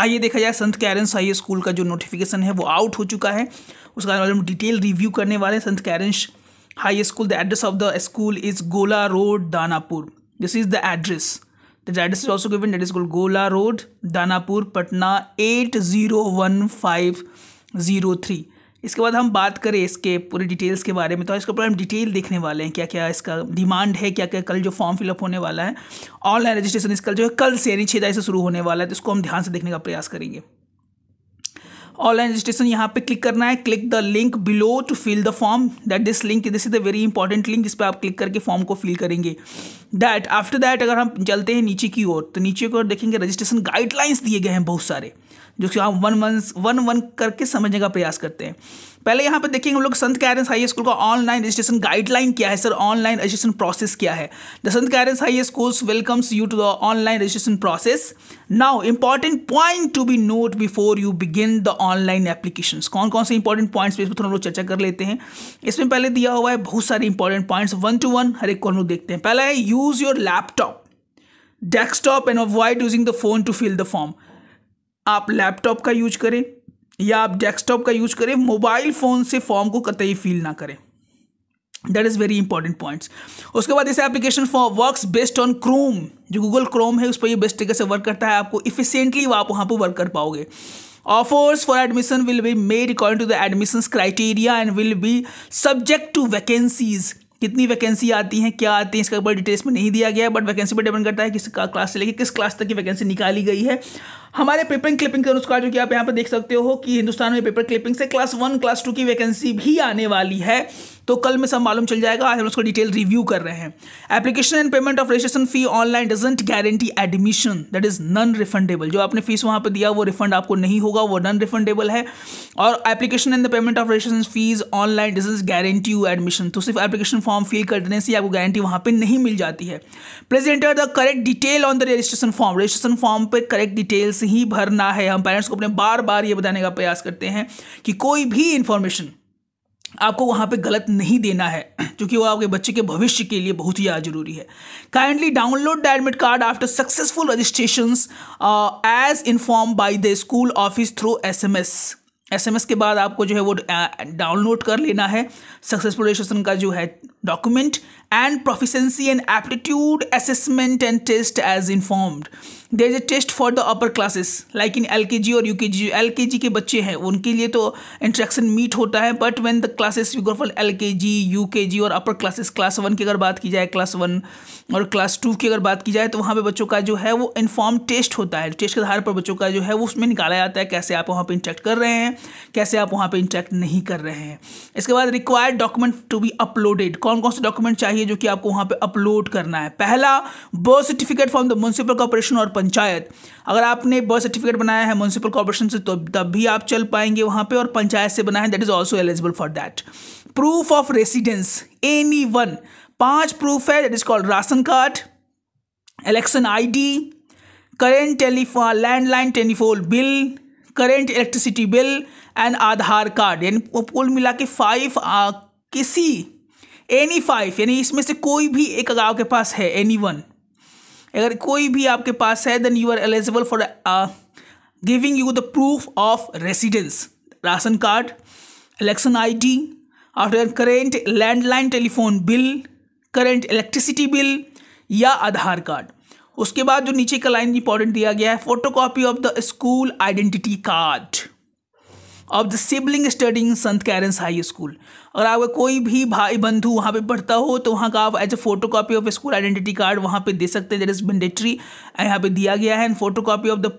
आइए देखा जाए संत कैरन हाई स्कूल का जो नोटिफिकेशन है वो आउट हो चुका है उसका हम डिटेल रिव्यू करने वाले हैं Sant Karen high school the address of the school is Gola road Danapur this is the address the is is also given that is called gola road danapur patna इसके बाद हम बात करें इसके पूरे डिटेल्स के बारे में तो इसके ऊपर हम डिटेल देखने वाले हैं क्या क्या इसका डिमांड है क्या क्या कल जो फॉर्म फिलअप होने वाला है ऑनलाइन रजिस्ट्रेशन इसका जो है कल से यानी छः से शुरू होने वाला है तो इसको हम ध्यान से देखने का प्रयास करेंगे ऑनलाइन रजिस्ट्रेशन यहाँ पे क्लिक करना है click the link below to fill the form that this link this is the very important link जिस पर आप क्लिक करके फॉर्म को फिल करेंगे दैट आफ्टर दैट अगर हम चलते हैं नीचे की ओर तो नीचे की ओर देखेंगे रजिस्ट्रेशन गाइडलाइंस दिए गए हैं बहुत सारे जो कि आप वन वन वन वन करके समझने का प्रयास करते हैं पहले यहाँ पर देखेंगे हम लोग संत कैरेंस हाई स्कूल का ऑनलाइन रजिस्ट्रेशन गाइडलाइन क्या है सर ऑनलाइन रजिस्ट्रेशन प्रोसेस क्या है the Sant Karen's high schools welcomes you to the online registration process now important point to be note before you begin the online application कौन कौन से important points पर थोड़ा लोग चर्चा कर लेते हैं इसमें पहले दिया हुआ है बहुत सारे important points one two one हर एक को हम लोग देखते हैं पहला है use your laptop desktop and avoid using the phone to fill the form आप लैपटॉप का यूज करें या आप डेस्कटॉप का यूज करें मोबाइल फ़ोन से फॉर्म को कतई फील ना करें that is very important points उसके बाद इसे application for work based on chrome जो गूगल क्रोम है उस पर ये बेस्ट तरीके से वर्क करता है आपको इफिशियंटली आप वहाँ पर वर्क कर पाओगे offers for admission will be made according to the admission criteria and will be subject to vacancies कितनी वैकेंसी आती हैं क्या आती हैं इसका एक डिटेल्स में नहीं दिया गया बट वैकेंसी पर डिपेंड करता है किस क्लास से लेके किस क्लास तक की वैकेंसी निकाली गई है हमारे पेपर क्लिपिंग के अनुसार जो कि आप यहाँ पर देख सकते हो कि हिंदुस्तान में पेपर क्लिपिंग से क्लास वन क्लास टू की वैकेंसी भी आने वाली है तो कल में सब मालूम चल जाएगा आज हम उसको डिटेल रिव्यू कर रहे हैं application and payment of registration fee online doesn't guarantee admission that is non refundable जो आपने फीस वहाँ पर दिया वो रिफंड आपको नहीं होगा वो नॉन रिफंडेबल है और application and the payment of registration fees online doesn't guarantee you admission तो सिर्फ एप्लीकेशन फॉर्म फिल करने से आपको गारंटी वहाँ पर नहीं मिल जाती है presenter the correct detail on the registration form registration form पर करेक्ट डिटेल्स से ही भरना है हम पेरेंट्स को अपने बार बार ये बताने का प्रयास करते हैं कि कोई भी इन्फॉर्मेशन आपको वहाँ पे गलत नहीं देना है क्योंकि वो आपके बच्चे के भविष्य के लिए बहुत ही ज़्यादा जरूरी है kindly download the admit card after successful registration as inform by the school office through S S S M M S के बाद आपको जो है वो डाउनलोड uh, कर लेना है सक्सेसफुल रजिस्ट्रेशन का जो है document and proficiency and aptitude assessment and test as informed there is a test for the upper classes like in L K G और यू के जी एल के जी के बच्चे हैं उनके लिए तो इंट्रैक्शन मीट होता है but when the classes you go for L K G you के जी और अपर क्लासेस क्लास वन की अगर बात की जाए क्लास वन और क्लास टू की अगर बात की जाए तो वहाँ पे बच्चों का जो है वो इन्फॉर्म टेस्ट होता है टेस्ट के आधार पर बच्चों का जो है वो उसमें निकाला जाता है कैसे आप वहाँ पर इंट्रैक्ट कर रहे हैं कैसे आप वहाँ पर इंट्रैक्ट नहीं कर रहे हैं इसके बाद required document to be uploaded कौन कौन से डॉक्यूमेंट चाहिए चाहिए जो कि आपको वहां पे अपलोड करना है पहला birth certificate from the municipal corporation और पंचायत अगर आपने बर्थ सर्टिफिकेट बनाया है म्यूनसिपल कॉर्पोरेशन से तो तब भी आप चल पाएंगे वहां पे और पंचायत से बनाया है that is also eligible for that proof of residence any one पांच प्रूफ है that is called ration card election ID current telephone landline telephone bill current electricity bill and Aadhaar card यानी कुल मिला के फाइव किसी एनी फाइव यानी इसमें से कोई भी एक अगर आपके पास है एनी वन अगर कोई भी आपके पास है then you are eligible for giving you the proof of residence ration card election I D after current landline telephone bill current electricity bill या आधार कार्ड उसके बाद जो नीचे का लाइन इंपॉर्टेंट दिया गया है photo copy of the school identity card of the sibling study in Saint Karen's high school अगर आपका कोई भी भाई बंधु वहाँ पे पढ़ता हो तो वहाँ का आप as a photo copy of school identity card वहाँ पे दे सकते हैं दैट इज़ मैंडेटरी यहाँ पे दिया गया है and photo copy of the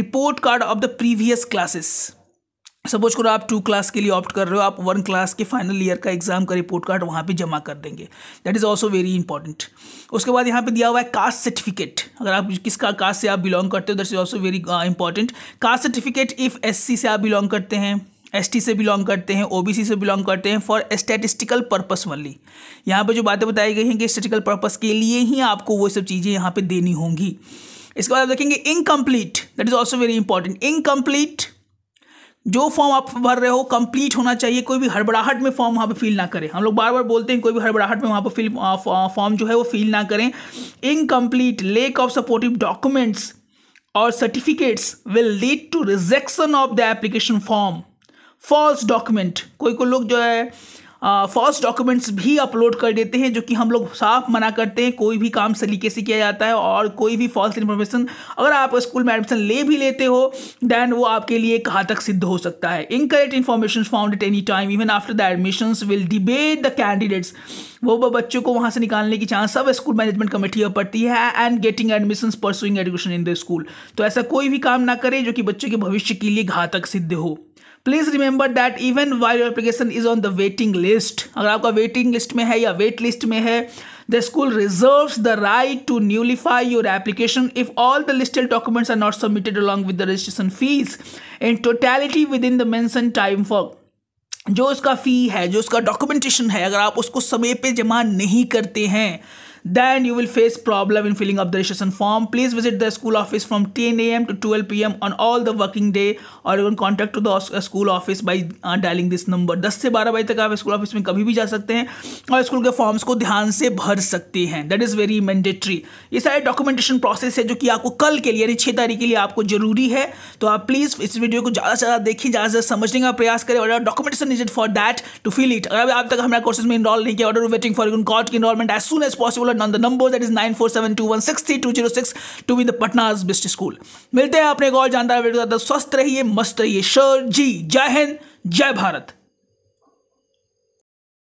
report card of the previous classes suppose करो आप टू क्लास के लिए ऑप्ट कर रहे हो आप वन क्लास के फाइनल ईयर का एग्जाम का रिपोर्ट कार्ड वहाँ पे जमा कर देंगे that is also very important उसके बाद यहाँ पे दिया हुआ है कास्ट सर्टिफिकेट अगर आप किसका कास्ट से आप बिलोंग करते हो that is also very important caste certificate if S से आप बिलोंग करते हैं एस से बिलोंग करते हैं ओ से बिलोंग करते हैं फॉर स्टेटिस्टिकल पर्पस वनली यहाँ पर जो बातें बताई गई हैं कि स्टेटिकल पर्पस के लिए ही आपको वो सब चीज़ें यहाँ पर देनी होंगी इसके बाद आप देखेंगे incomplete that is also very important incomplete जो फॉर्म आप भर रहे हो कंप्लीट होना चाहिए कोई भी हड़बड़ाहट में फॉर्म वहाँ पे फिल ना करें हम लोग बार बार बोलते हैं कोई भी हड़बड़ाहट में वहाँ पर फिल फॉर्म जो है वो फिल ना करें incomplete lack of supportive documents और certificates will lead to rejection of the application form false document कोई कोई लोग जो है फॉल्स डॉक्यूमेंट्स भी अपलोड कर देते हैं जो कि हम लोग साफ मना करते हैं कोई भी काम सलीके से किया जाता है और कोई भी फॉल्स इन्फॉर्मेशन अगर आप स्कूल में एडमिशन ले भी लेते हो देन वो आपके लिए कहाँ तक सिद्ध हो सकता है incorrect information found at any time even after the admission will debar the candidates वो बच्चों को वहाँ से निकालने की चांस सब स्कूल मैनेजमेंट कमेटी पर पड़ती है and getting admission pursuing education in the school तो ऐसा कोई भी काम ना करें जो कि बच्चों के भविष्य के लिए घातक सिद्ध हो please remember that even why your application is on the waiting list अगर आपका वेटिंग लिस्ट में है या वेट लिस्ट में है the school reserve the right to nullify your application if all the listed documents are not submitted along with the registration fees in totality within the mentioned time for जो उसका फ़ी है जो उसका documentation है अगर आप उसको समय पे जमा नहीं करते हैं then you will face problem in filling up the registration form please visit the school office from 10 a.m to 12 p.m on all the working day और you can contact to the school office by dialing this number दस से बारह बजे तक आप school office में कभी भी जा सकते हैं और स्कूल के फॉर्म्स को ध्यान से भर सकते हैं दैट इज़ वेरी मैंडेटरी ये सारे डॉक्यूमेंटेशन प्रोसेस है जो कि आपको कल के लिए यानी छः तारीख के लिए आपको जरूरी है तो आप प्लीज़ इस वीडियो को ज़्यादा से ज़्यादा देखिए ज़्यादा से ज़्यादा समझने का प्रयास करें और documentation it for that to fill it अगर अभी आप तक हमारे कोर्सेज में इनरॉल नहीं किया order waiting for in cot की enrolment as soon as possible Sundargarh known the number that is nine four seven two one six three two zero six two win the Patna's best school मिलते हैं अपने गौर जानदार स्वस्थ रहिए मस्त रहिए शर जी जय हिंद जय भारत